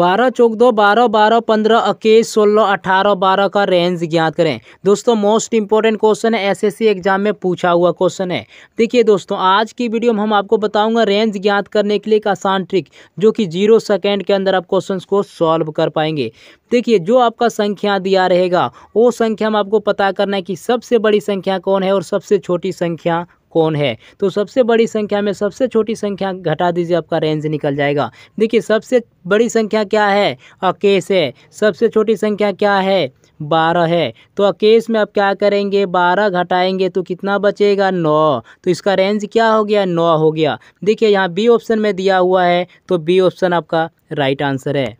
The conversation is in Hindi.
बारह चौक दो बारह बारह पंद्रह इक्कीस सोलह अठारह बारह का रेंज ज्ञात करें दोस्तों मोस्ट इंपॉर्टेंट क्वेश्चन है एसएससी एग्जाम में पूछा हुआ क्वेश्चन है देखिए दोस्तों आज की वीडियो में हम आपको बताऊंगा रेंज ज्ञात करने के लिए एक आसान ट्रिक जो कि जीरो सेकेंड के अंदर आप क्वेश्चन को सॉल्व कर पाएंगे देखिए जो आपका संख्या दिया रहेगा वो संख्या हम आपको पता करना है कि सबसे बड़ी संख्या कौन है और सबसे छोटी संख्या कौन है तो सबसे बड़ी संख्या में सबसे छोटी संख्या घटा दीजिए आपका रेंज निकल जाएगा देखिए सबसे बड़ी संख्या क्या है अकेस है सबसे छोटी संख्या क्या है बारह है तो अकेस में आप क्या करेंगे बारह घटाएंगे तो कितना बचेगा नौ तो इसका रेंज क्या हो गया नौ हो गया देखिए यहाँ बी ऑप्शन में दिया हुआ है तो बी ऑप्शन आपका राइट आंसर है